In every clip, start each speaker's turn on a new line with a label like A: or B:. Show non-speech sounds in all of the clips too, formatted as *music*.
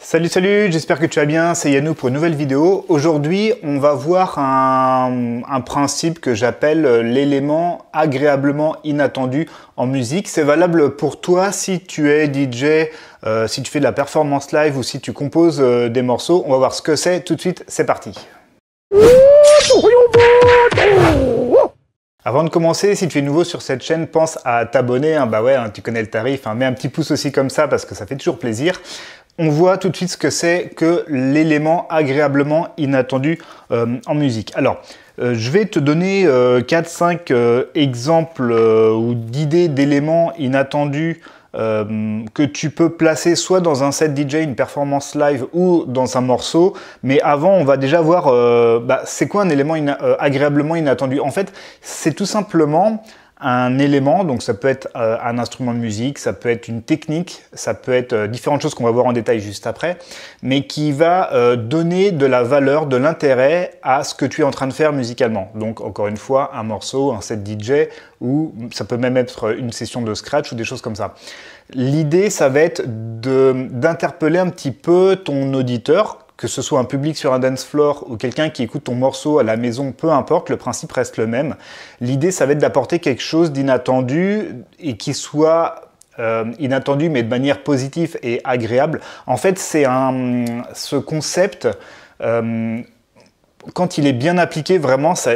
A: Salut salut, j'espère que tu vas bien, c'est Yannou pour une nouvelle vidéo. Aujourd'hui, on va voir un, principe que j'appelle l'élément agréablement inattendu en musique. C'est valable pour toi si tu es DJ, euh, si tu fais de la performance live ou si tu composes euh, des morceaux. On va voir ce que c'est tout de suite, c'est parti. Avant de commencer, si tu es nouveau sur cette chaîne, pense à t'abonner. Hein, bah ouais, hein, tu connais le tarif. Hein. mets un petit pouce aussi comme ça parce que ça fait toujours plaisir on voit tout de suite ce que c'est que l'élément agréablement inattendu euh, en musique. Alors, euh, je vais te donner 4-5 euh, exemples ou d'idées d'éléments inattendus que tu peux placer soit dans un set DJ, une performance live ou dans un morceau. Mais avant, on va déjà voir bah, c'est quoi un élément agréablement inattendu. En fait, c'est tout simplement un élément, donc ça peut être euh, un instrument de musique, ça peut être une technique, ça peut être euh, différentes choses qu'on va voir en détail juste après, mais qui va euh, donner de la valeur, de l'intérêt à ce que tu es en train de faire musicalement. Donc encore une fois, un morceau, un set DJ, ou ça peut même être une session de scratch ou des choses comme ça. L'idée, ça va être d'interpeller un petit peu ton auditeur que ce soit un public sur un dance floor ou quelqu'un qui écoute ton morceau à la maison, peu importe, le principe reste le même. L'idée, ça va être d'apporter quelque chose d'inattendu et qui soit euh, inattendu mais de manière positive et agréable. En fait, c'est un ce concept. Euh, quand il est bien appliqué, vraiment, ça,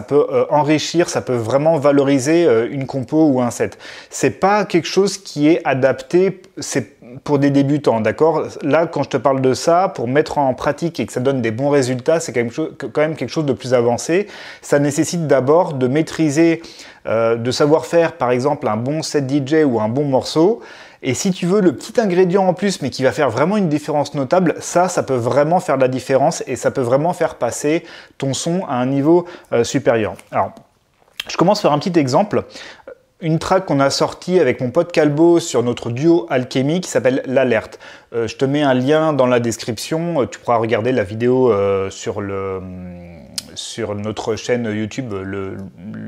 A: peut euh, enrichir, ça peut vraiment valoriser une compo ou un set. C'est pas quelque chose qui est adapté, c'est pour des débutants, d'accord Là, quand je te parle de ça, pour mettre en pratique et que ça donne des bons résultats, c'est quand, même quelque chose de plus avancé. Ça nécessite d'abord de maîtriser, euh, de savoir faire par exemple un bon set DJ ou un bon morceau. Et si tu veux le petit ingrédient en plus, mais qui va faire vraiment une différence notable, ça, ça peut vraiment faire la différence et ça peut vraiment faire passer ton son à un niveau euh, supérieur. Alors, je commence par un petit exemple une track qu'on a sortie avec mon pote Calbo sur notre duo Alchemy qui s'appelle L'Alerte. Euh, je te mets un lien dans la description, euh, tu pourras regarder la vidéo euh, sur le hum, sur notre chaîne YouTube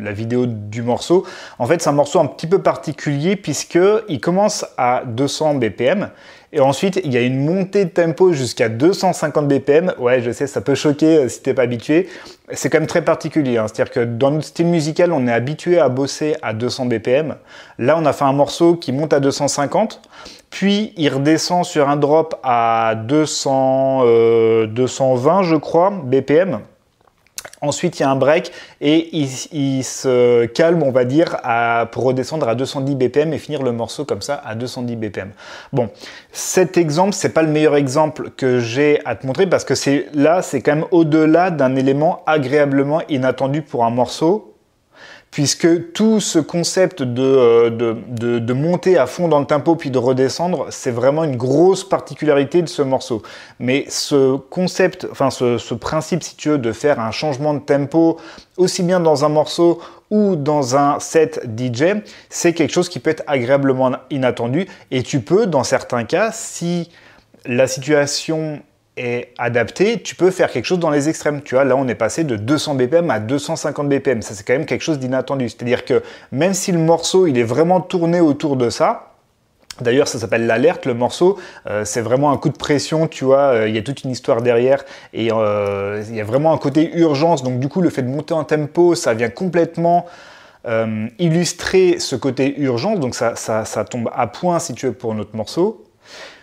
A: la vidéo du morceau. En fait, c'est un morceau un petit peu particulier puisqu'il commence à 200 BPM et ensuite il y a une montée de tempo jusqu'à 250 BPM. Ouais, je sais, ça peut choquer euh, si t'es pas habitué. C'est quand même très particulier. Hein. C'est-à-dire que dans notre style musical, on est habitué à bosser à 200 BPM. Là, on a fait un morceau qui monte à 250 puis il redescend sur un drop à 220 euh, je crois BPM Ensuite, il y a un break et il, se calme, on va dire, pour redescendre à 210 BPM et finir le morceau comme ça à 210 BPM. Bon, cet exemple, c'est pas le meilleur exemple que j'ai à te montrer parce que c'est là, c'est quand même au-delà d'un élément agréablement inattendu pour un morceau puisque tout ce concept euh, de, monter à fond dans le tempo puis de redescendre, c'est vraiment une grosse particularité de ce morceau. Mais ce concept, enfin ce, ce principe si tu veux de faire un changement de tempo aussi bien dans un morceau ou dans un set DJ, c'est quelque chose qui peut être agréablement inattendu et tu peux dans certains cas si la situation adapté, tu peux faire quelque chose dans les extrêmes. Tu vois, là, on est passé de 200 BPM à 250 BPM. Ça, c'est quand même quelque chose d'inattendu. C'est-à-dire que même si le morceau, il est vraiment tourné autour de ça, D'ailleurs, ça s'appelle l'alerte, le morceau. Euh, c'est vraiment un coup de pression, tu vois. Euh, il y a toute une histoire derrière et euh, il y a vraiment un côté urgence. Donc, du coup, le fait de monter en tempo, ça vient complètement illustrer ce côté urgence. Donc, ça, ça, ça tombe à point, si tu veux, pour notre morceau.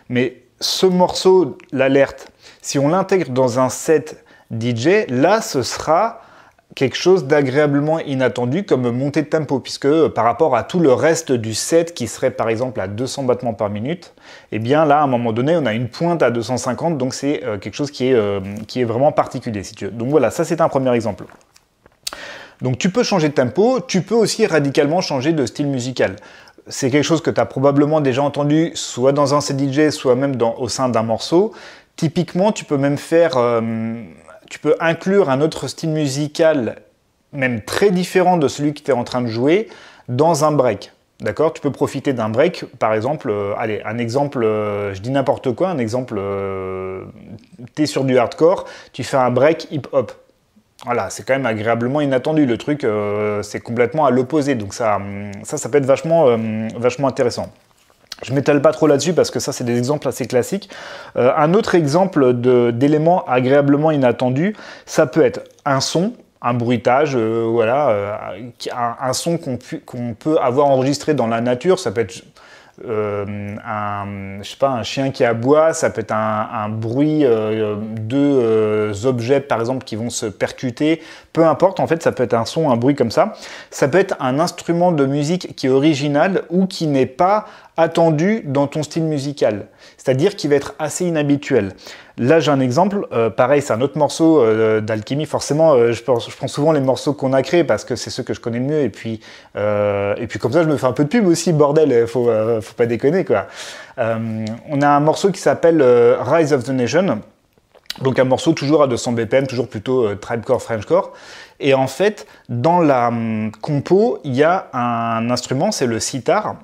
A: Mais ce morceau, l'alerte, si on l'intègre dans un set DJ, là, ce sera quelque chose d'agréablement inattendu comme montée de tempo, puisque euh, par rapport à tout le reste du set qui serait par exemple à 200 battements par minute, eh bien là, à un moment donné, on a une pointe à 250, donc c'est euh, quelque chose qui est, euh, qui est vraiment particulier, si tu veux. Donc voilà, ça c'est un premier exemple. Donc tu peux changer de tempo, tu peux aussi radicalement changer de style musical c'est quelque chose que tu as probablement déjà entendu, soit dans un CDJ, soit même au sein d'un morceau. Typiquement, tu peux même faire, euh, tu peux inclure un autre style musical, même très différent de celui que tu es en train de jouer, dans un break. D'accord Tu peux profiter d'un break, par exemple, euh, allez, un exemple, euh, je dis n'importe quoi, un exemple, tu es sur du hardcore, tu fais un break hip-hop voilà, c'est quand même agréablement inattendu. Le truc, euh, c'est complètement à l'opposé. Donc ça, hum, ça, ça peut être vachement, euh, vachement intéressant. Je ne m'étale pas trop là-dessus parce que ça, c'est des exemples assez classiques. Euh, un autre exemple d'élément agréablement inattendu, ça peut être un son, un bruitage, voilà, un, son qu'on peut avoir enregistré dans la nature. Ça peut être euh, un, je sais pas, un chien qui aboie, ça peut être un, bruit euh, euh, deux objets par exemple qui vont se percuter, peu importe, en fait ça peut être un son, un bruit comme ça. Ça peut être un instrument de musique qui est original ou qui n'est pas attendu dans ton style musical, c'est-à-dire qui va être assez inhabituel. Là, j'ai un exemple, euh, pareil, c'est un autre morceau euh, d'Alchimie. Forcément, euh, je, prends souvent les morceaux qu'on a créés parce que c'est ceux que je connais le mieux. Et puis, et puis comme ça, je me fais un peu de pub aussi, bordel, faut, faut pas déconner quoi. on a un morceau qui s'appelle Rise of the Nation. Donc un morceau toujours à 200 BPM, toujours plutôt tribecore, frenchcore. Et en fait, dans la hum, compo, il y a un instrument, c'est le sitar,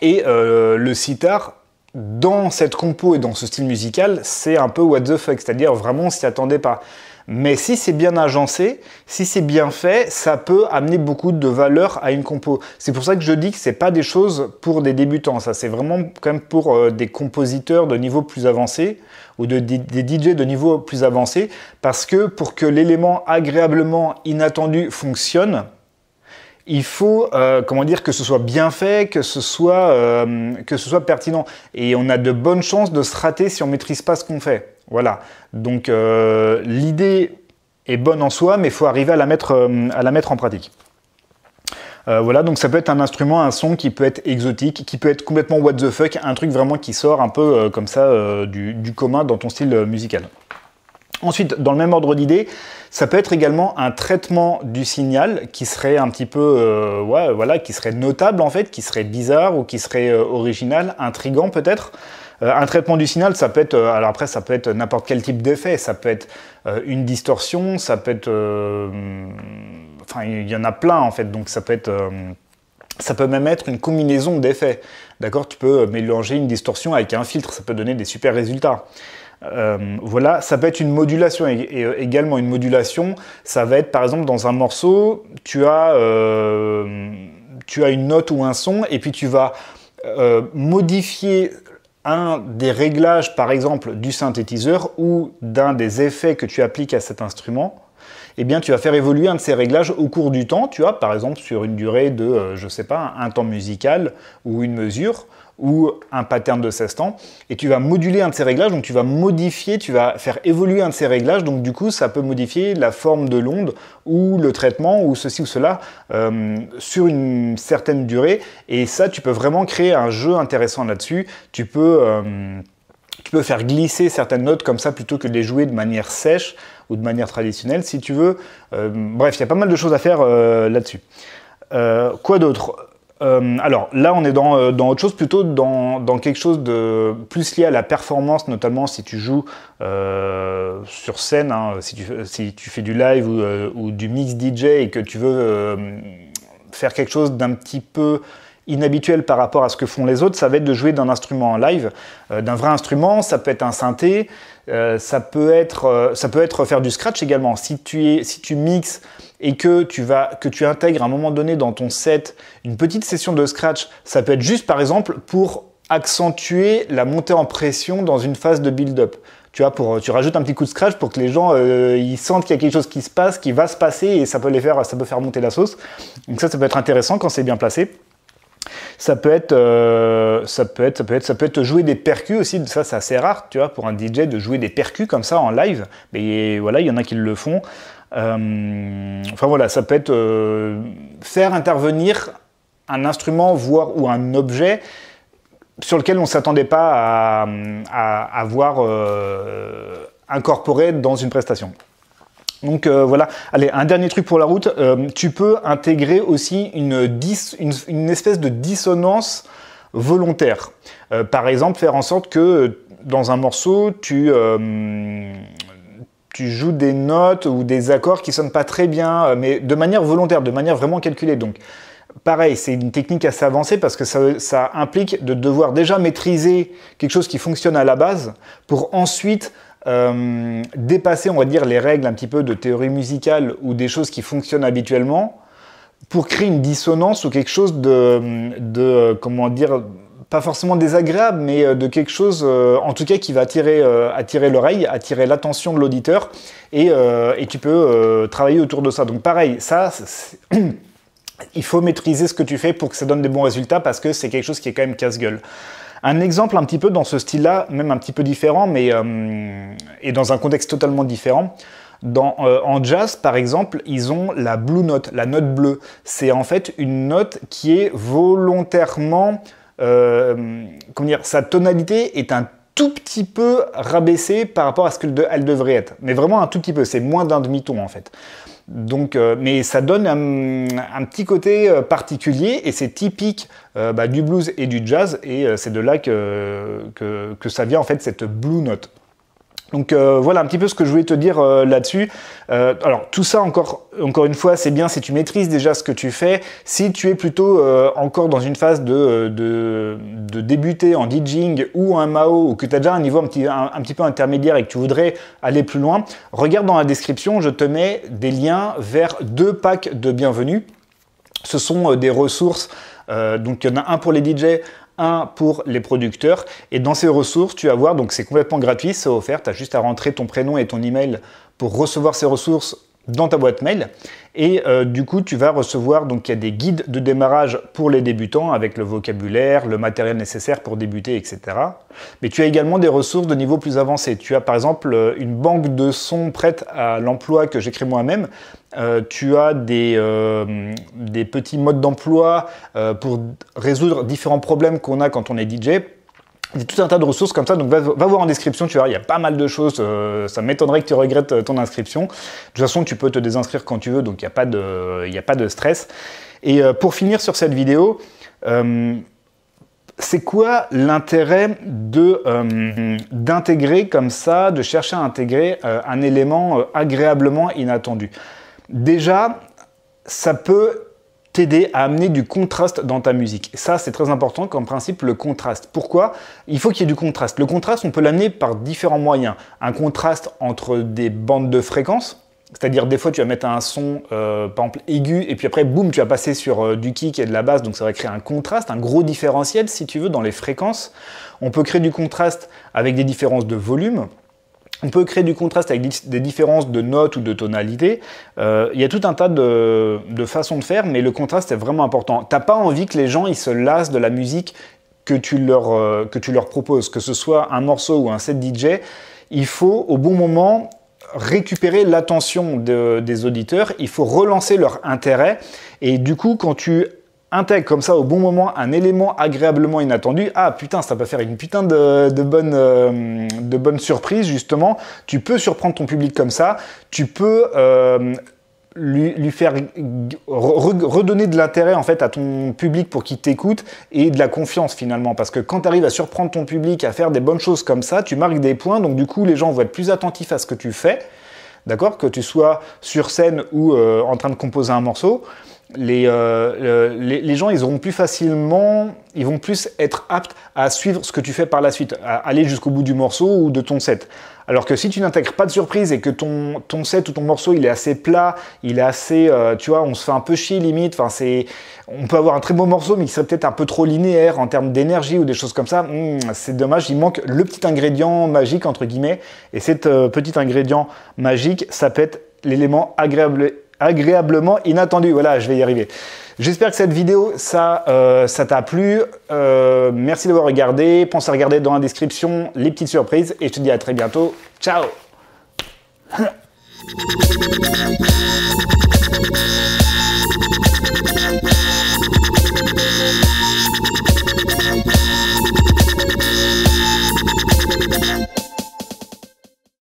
A: et euh, le sitar, dans cette compo et dans ce style musical, c'est un peu what the fuck, c'est-à-dire vraiment on s'y attendait pas. Mais si c'est bien agencé, si c'est bien fait, ça peut amener beaucoup de valeur à une compo. C'est pour ça que je dis que c'est pas des choses pour des débutants, ça c'est vraiment quand même pour euh, des compositeurs de niveau plus avancé ou de, des DJ de niveau plus avancé parce que pour que l'élément agréablement inattendu fonctionne, il faut euh, comment dire que ce soit bien fait, que ce soit, euh, que ce soit pertinent. Et on a de bonnes chances de se rater si on ne maîtrise pas ce qu'on fait. Voilà. Donc euh, l'idée est bonne en soi, mais il faut arriver à la mettre, à la mettre en pratique. voilà, donc ça peut être un instrument, un son qui peut être exotique, qui peut être complètement what the fuck, un truc vraiment qui sort un peu comme ça du, du, commun dans ton style musical. Ensuite, dans le même ordre d'idée, ça peut être également un traitement du signal qui serait un petit peu, euh, voilà, qui serait notable en fait, qui serait bizarre ou qui serait euh, original, intrigant peut-être. Euh, un traitement du signal, ça peut être, alors après, ça peut être n'importe quel type d'effet, ça peut être une distorsion, ça peut être, enfin, il y en a plein en fait, donc ça peut être. Ça peut même être une combinaison d'effets. D'accord Tu peux mélanger une distorsion avec un filtre, ça peut donner des super résultats. Euh, voilà, ça peut être une modulation et, également une modulation. Ça va être par exemple dans un morceau, tu as, euh, tu as une note ou un son et puis tu vas euh, modifier un des réglages par exemple du synthétiseur ou d'un des effets que tu appliques à cet instrument eh bien, tu vas faire évoluer un de ces réglages au cours du temps. Tu as, par exemple, sur une durée de, euh, je sais pas, un temps musical ou une mesure ou un pattern de 16 temps, et tu vas moduler un de ces réglages, donc tu vas modifier, tu vas faire évoluer un de ces réglages, donc du coup ça peut modifier la forme de l'onde ou le traitement ou ceci ou cela euh, sur une certaine durée, et ça tu peux vraiment créer un jeu intéressant là-dessus, tu peux... Euh, tu peux faire glisser certaines notes comme ça plutôt que de les jouer de manière sèche de manière traditionnelle, si tu veux. Euh, bref, il y a pas mal de choses à faire euh, là-dessus. Euh, quoi d'autre alors là, on est dans, autre chose, plutôt dans, quelque chose de plus lié à la performance, notamment si tu joues sur scène, hein, si, tu, si, tu, fais du live ou, du mix DJ et que tu veux faire quelque chose d'un petit peu inhabituel par rapport à ce que font les autres, ça va être de jouer d'un instrument en live, euh, d'un vrai instrument, ça peut être un synthé, euh, ça, peut être, euh, ça peut être faire du scratch également. Si tu, es, si tu mixes et que tu, vas, que tu intègres à un moment donné dans ton set une petite session de scratch, ça peut être juste par exemple pour accentuer la montée en pression dans une phase de build-up. Tu pour, tu rajoutes un petit coup de scratch pour que les gens ils sentent qu'il y a quelque chose qui se passe, qui va se passer et ça peut les faire, ça peut faire monter la sauce. Donc ça, ça peut être intéressant quand c'est bien placé. Ça peut être, jouer des percus aussi. Ça, c'est assez rare, tu pour un DJ de jouer des percus comme ça en live. Mais voilà, il y en a qui le font. Euh, enfin voilà, ça peut être euh, faire intervenir un instrument, voire ou un objet sur lequel on ne s'attendait pas à, avoir à euh, incorporé dans une prestation. Donc euh, voilà, allez, un dernier truc pour la route, euh, tu peux intégrer aussi une, espèce de dissonance volontaire. Euh, par exemple, faire en sorte que dans un morceau, tu, joues des notes ou des accords qui sonnent pas très bien, mais de manière volontaire, de manière vraiment calculée. Donc pareil, c'est une technique assez avancée parce que ça, ça implique de devoir déjà maîtriser quelque chose qui fonctionne à la base pour ensuite euh, dépasser, on va dire, les règles un petit peu de théorie musicale ou des choses qui fonctionnent habituellement pour créer une dissonance ou quelque chose de, comment dire, pas forcément désagréable, mais euh, de quelque chose, euh, en tout cas, qui va attirer, attirer l'oreille, attirer l'attention de l'auditeur, et, et, tu peux travailler autour de ça. Donc pareil, ça, *clears throat* il faut maîtriser ce que tu fais pour que ça donne des bons résultats, parce que c'est quelque chose qui est quand même casse-gueule. Un exemple un petit peu dans ce style-là, même un petit peu différent, mais euh, et dans un contexte totalement différent. Dans, euh, en jazz, par exemple, ils ont la blue note, la note bleue. C'est en fait une note qui est volontairement, euh, comment dire, sa tonalité est un tout petit peu rabaissée par rapport à ce qu'elle devrait être. Mais vraiment un tout petit peu, c'est moins d'un demi-ton en fait. Donc, euh, mais ça donne un, petit côté euh, particulier et c'est typique euh, bah, du blues et du jazz et c'est de là que ça vient en fait cette blue note. Donc euh, voilà un petit peu ce que je voulais te dire euh, là-dessus. Euh, alors tout ça encore encore une fois c'est bien si tu maîtrises déjà ce que tu fais. Si tu es plutôt encore dans une phase de, débuter en DJing ou en MAO ou que tu as déjà un niveau un petit, peu intermédiaire et que tu voudrais aller plus loin, regarde dans la description, je te mets des liens vers deux packs de bienvenue. Ce sont des ressources donc il y en a un pour les DJ, pour les producteurs. Et dans ces ressources, tu vas voir, donc c'est complètement gratuit, c'est offert, tu as juste à rentrer ton prénom et ton email pour recevoir ces ressources dans ta boîte mail. Et euh, du coup, tu vas recevoir, donc il y a des guides de démarrage pour les débutants avec le vocabulaire, le matériel nécessaire pour débuter, etc. Mais tu as également des ressources de niveau plus avancé. Tu as par exemple euh, une banque de sons prête à l'emploi que j'écris moi-même. Euh, tu as des petits modes d'emploi pour résoudre différents problèmes qu'on a quand on est DJ il y a tout un tas de ressources comme ça, donc va, voir en description, tu vois, il y a pas mal de choses, euh, ça m'étonnerait que tu regrettes euh, ton inscription. De toute façon, tu peux te désinscrire quand tu veux, donc il n'y a, pas de, a pas de stress. Et euh, pour finir sur cette vidéo, c'est quoi l'intérêt d'intégrer comme ça, de chercher à intégrer un élément agréablement inattendu Déjà, ça peut t'aider à amener du contraste dans ta musique. Ça, c'est très important comme principe, le contraste. Pourquoi Il faut qu'il y ait du contraste. Le contraste, on peut l'amener par différents moyens. Un contraste entre des bandes de fréquences, c'est-à-dire des fois tu vas mettre un son, euh, par exemple aigu, et puis après boum, tu vas passer sur euh, du kick et de la basse, donc ça va créer un contraste, un gros différentiel si tu veux dans les fréquences. On peut créer du contraste avec des différences de volume. On peut créer du contraste avec des différences de notes ou de tonalités. Euh, il y a tout un tas de, façons de faire, mais le contraste est vraiment important. T'as pas envie que les gens ils se lassent de la musique que tu leur, euh, que tu leur proposes, que ce soit un morceau ou un set DJ. Il faut au bon moment récupérer l'attention des auditeurs, il faut relancer leur intérêt. Et du coup, quand tu intègre comme ça au bon moment un élément agréablement inattendu, ah putain, ça peut faire une putain de, euh, bonne, surprise, justement. Tu peux surprendre ton public comme ça, tu peux euh, lui, faire redonner de l'intérêt en fait à ton public pour qu'il t'écoute et de la confiance finalement. Parce que quand tu arrives à surprendre ton public, à faire des bonnes choses comme ça, tu marques des points, donc du coup les gens vont être plus attentifs à ce que tu fais. D'accord Que tu sois sur scène ou euh, en train de composer un morceau, euh, les, gens, ils auront plus facilement, ils vont plus être aptes à suivre ce que tu fais par la suite, à aller jusqu'au bout du morceau ou de ton set. Alors que si tu n'intègres pas de surprise et que ton, set ou ton morceau, il est assez plat, il est assez, euh, tu vois, on se fait un peu chier limite, enfin c'est, on peut avoir un très beau morceau, mais qui serait peut-être un peu trop linéaire en termes d'énergie ou des choses comme ça, hmm, c'est dommage, il manque le petit ingrédient magique, entre guillemets, et cet euh, petit ingrédient magique, ça peut être l'élément agréable agréablement inattendu. Voilà, je vais y arriver. J'espère que cette vidéo, ça euh, ça t'a plu. Euh, merci d'avoir regardé. Pense à regarder dans la description les petites surprises. Et je te dis à très bientôt. Ciao